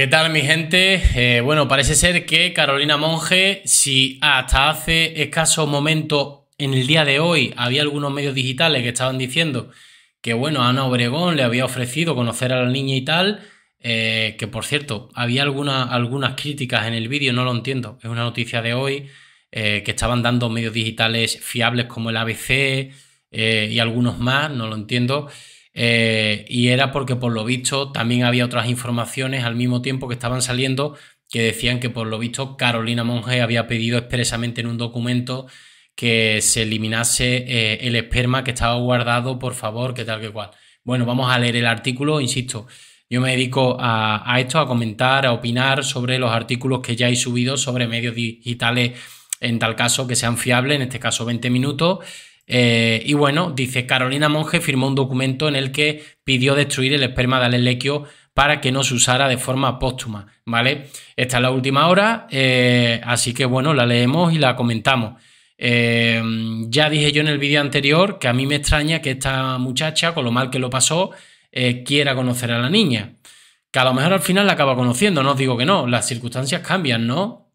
¿Qué tal mi gente? Eh, bueno, parece ser que Carolina Monge, si hasta hace escaso momento en el día de hoy había algunos medios digitales que estaban diciendo que bueno, Ana Obregón le había ofrecido conocer a la niña y tal, eh, que por cierto, había algunas críticas en el vídeo, no lo entiendo, es una noticia de hoy, eh, que estaban dando medios digitales fiables como el ABC y algunos más, no lo entiendo. Eh, y era porque por lo visto también había otras informaciones al mismo tiempo que estaban saliendo que decían que por lo visto Carolina Monge había pedido expresamente en un documento que se eliminase eh, el esperma que estaba guardado, por favor, que tal que cual. Bueno, vamos a leer el artículo, insisto, yo me dedico a, a esto, a comentar, a opinar sobre los artículos que ya he subido sobre medios digitales, en tal caso que sean fiables, en este caso 20 minutos eh, y bueno, dice Carolina Monge firmó un documento en el que pidió destruir el esperma de Alelequio para que no se usara de forma póstuma, ¿vale? Esta es la última hora, eh, así que bueno, la leemos y la comentamos. Eh, ya dije yo en el vídeo anterior que a mí me extraña que esta muchacha, con lo mal que lo pasó, quiera conocer a la niña. Que a lo mejor al final la acaba conociendo, no os digo que no, las circunstancias cambian, ¿no?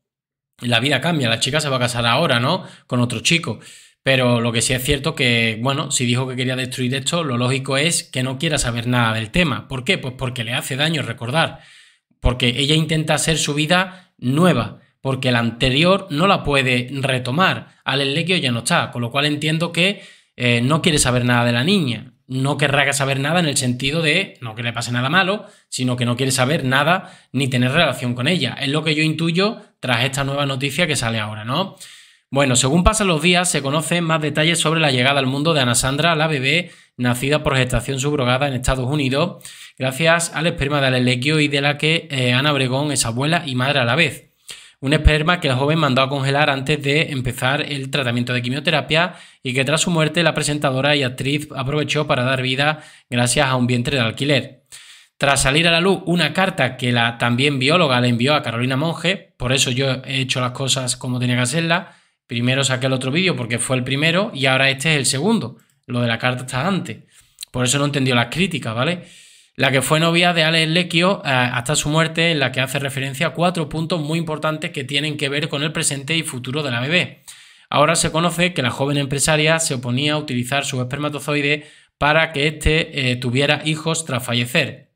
La vida cambia, la chica se va a casar ahora, ¿no? Con otro chico. Pero lo que sí es cierto que, bueno, si dijo que quería destruir esto, lo lógico es que no quiera saber nada del tema. ¿Por qué? Pues porque le hace daño recordar. Porque ella intenta hacer su vida nueva. Porque la anterior no la puede retomar. Al legio ya no está. Con lo cual entiendo que eh, no quiere saber nada de la niña. No querrá saber nada en el sentido de no que le pase nada malo, sino que no quiere saber nada ni tener relación con ella. Es lo que yo intuyo tras esta nueva noticia que sale ahora, ¿no? Bueno, según pasan los días, se conocen más detalles sobre la llegada al mundo de Ana Sandra, la bebé nacida por gestación subrogada en Estados Unidos, gracias al esperma de Alelequio y de la que eh, Ana Bregón es abuela y madre a la vez. Un esperma que la joven mandó a congelar antes de empezar el tratamiento de quimioterapia y que tras su muerte la presentadora y actriz aprovechó para dar vida gracias a un vientre de alquiler. Tras salir a la luz una carta que la también bióloga le envió a Carolina Monge, por eso yo he hecho las cosas como tenía que hacerlas, Primero saqué el otro vídeo porque fue el primero y ahora este es el segundo. Lo de la carta está antes. Por eso no entendió las críticas, ¿vale? La que fue novia de Alex Lequio eh, hasta su muerte, en la que hace referencia a cuatro puntos muy importantes que tienen que ver con el presente y futuro de la bebé. Ahora se conoce que la joven empresaria se oponía a utilizar su espermatozoide para que éste eh, tuviera hijos tras fallecer.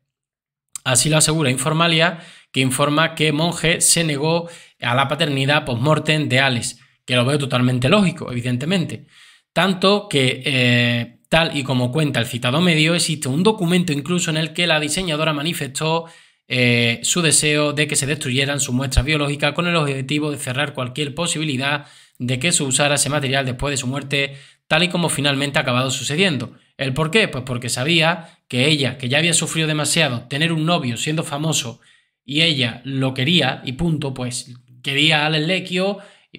Así lo asegura Informalia, que informa que Monge se negó a la paternidad post-mortem de Alex que lo veo totalmente lógico, evidentemente. Tanto que, eh, tal y como cuenta el citado medio, existe un documento incluso en el que la diseñadora manifestó eh, su deseo de que se destruyeran su muestra biológica con el objetivo de cerrar cualquier posibilidad de que se usara ese material después de su muerte, tal y como finalmente ha acabado sucediendo. ¿El por qué? Pues porque sabía que ella, que ya había sufrido demasiado, tener un novio siendo famoso y ella lo quería y punto, pues quería al Alex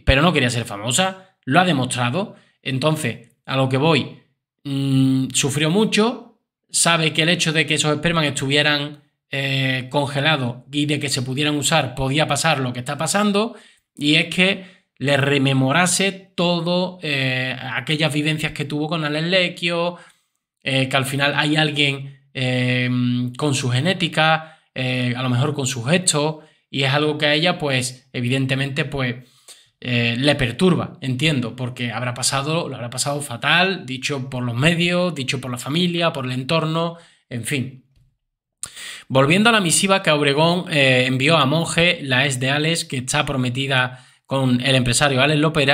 pero no quería ser famosa, lo ha demostrado. Entonces, a lo que voy, mm, sufrió mucho, sabe que el hecho de que esos espermas estuvieran eh, congelados y de que se pudieran usar podía pasar lo que está pasando, y es que le rememorase todo eh, aquellas vivencias que tuvo con Alelequio, eh, que al final hay alguien eh, con su genética, a lo mejor con su gesto y es algo que a ella, pues, evidentemente, pues, eh, le perturba, entiendo, porque habrá pasado, lo habrá pasado fatal, dicho por los medios, dicho por la familia, por el entorno, en fin. Volviendo a la misiva que Obregón eh, envió a Monje, la ex de Alex, que está prometida con el empresario Alex López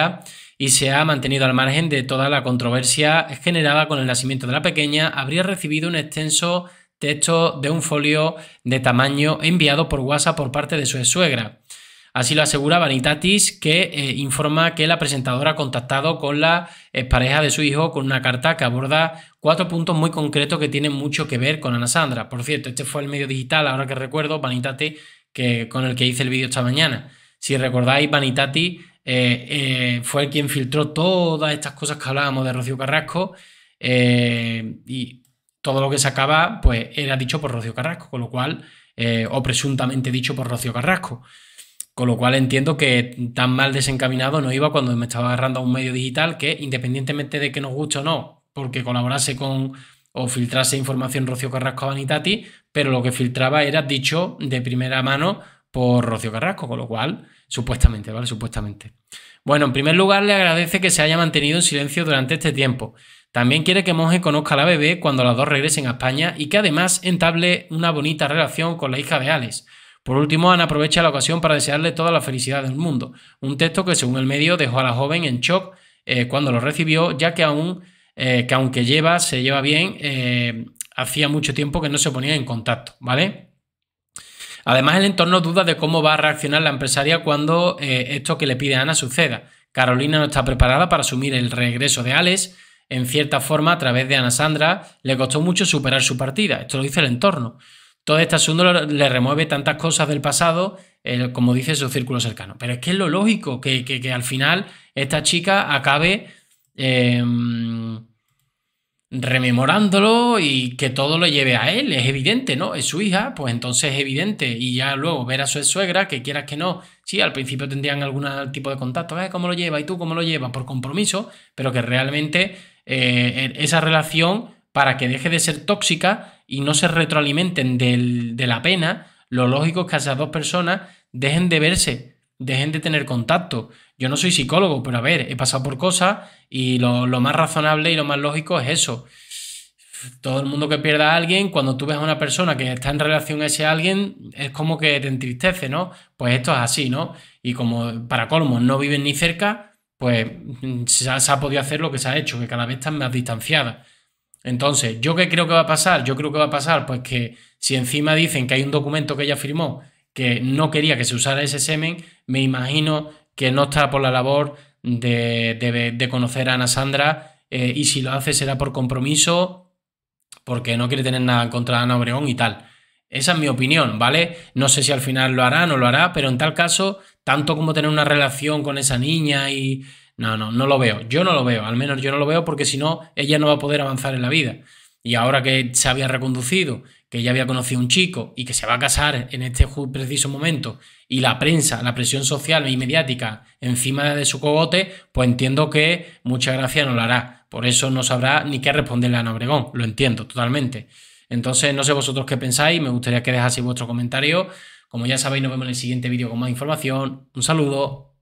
y se ha mantenido al margen de toda la controversia generada con el nacimiento de la pequeña, habría recibido un extenso texto de un folio de tamaño enviado por WhatsApp por parte de su ex suegra. Así lo asegura Vanitatis, que eh, informa que la presentadora ha contactado con la eh, pareja de su hijo con una carta que aborda cuatro puntos muy concretos que tienen mucho que ver con Ana Sandra. Por cierto, este fue el medio digital, ahora que recuerdo, Vanitatis, que, con el que hice el vídeo esta mañana. Si recordáis, Vanitatis fue el eh, fue quien filtró todas estas cosas que hablábamos de Rocío Carrasco y todo lo que sacaba pues era dicho por Rocío Carrasco, con lo cual, o presuntamente dicho por Rocío Carrasco. Con lo cual entiendo que tan mal desencaminado no iba cuando me estaba agarrando a un medio digital que, independientemente de que nos guste o no, porque colaborase con o filtrase información Rocío Carrasco a Vanitati, pero lo que filtraba era dicho de primera mano por Rocío Carrasco, con lo cual, supuestamente, ¿vale? Supuestamente. Bueno, en primer lugar, le agradece que se haya mantenido en silencio durante este tiempo. También quiere que Monge conozca a la bebé cuando las dos regresen a España y que además entable una bonita relación con la hija de Alex. Por último, Ana aprovecha la ocasión para desearle toda la felicidad del mundo, un texto que según el medio dejó a la joven en shock eh, cuando lo recibió, ya que aún eh, que aunque lleva, se lleva bien, eh, hacía mucho tiempo que no se ponía en contacto, ¿vale? Además, el entorno duda de cómo va a reaccionar la empresaria cuando esto que le pide Ana suceda. Carolina no está preparada para asumir el regreso de Alex, en cierta forma, a través de Ana Sandra, le costó mucho superar su partida. Esto lo dice el entorno todo este asunto le remueve tantas cosas del pasado, como dice su círculo cercano. Pero es que es lo lógico que, que, al final esta chica acabe em, rememorándolo y que todo lo lleve a él. Es evidente, ¿no? Es su hija, pues entonces es evidente. Y ya luego ver a su suegra, que quieras que no, sí, al principio tendrían algún tipo de contacto, eh, ¿Cómo lo lleva? ¿Y tú cómo lo llevas? Por compromiso, pero que realmente eh, e, esa relación, para que deje de ser tóxica, y no se retroalimenten de la pena, lo lógico es que esas dos personas dejen de verse, dejen de tener contacto. Yo no soy psicólogo, pero a ver, he pasado por cosas y lo, más razonable y lo más lógico es eso. Todo el mundo que pierda a alguien, cuando tú ves a una persona que está en relación a ese alguien, es como que te entristece, ¿no? Pues esto es así, ¿no? Y como para colmo no viven ni cerca, pues se ha podido hacer lo que se ha hecho, que cada vez están más distanciadas. Entonces, ¿yo qué creo que va a pasar? Yo creo que va a pasar, pues que si encima dicen que hay un documento que ella firmó que no quería que se usara ese semen, me imagino que no está por la labor de, de, conocer a Ana Sandra eh, y si lo hace será por compromiso, porque no quiere tener nada en contra de Ana Obregón y tal. Esa es mi opinión, ¿vale? No sé si al final lo hará o no lo hará, pero en tal caso, tanto como tener una relación con esa niña y, no, no, no lo veo. Yo no lo veo. Al menos yo no lo veo porque si no, ella no va a poder avanzar en la vida. Y ahora que se había reconducido, que ya había conocido un chico y que se va a casar en este preciso momento, y la prensa, la presión social y e mediática encima de su cogote, pues entiendo que mucha gracia no lo hará. Por eso no sabrá ni qué responderle a Nobregón, Lo entiendo totalmente. Entonces, no sé vosotros qué pensáis. Me gustaría que dejaseis vuestro comentario. Como ya sabéis, nos vemos en el siguiente vídeo con más información. Un saludo.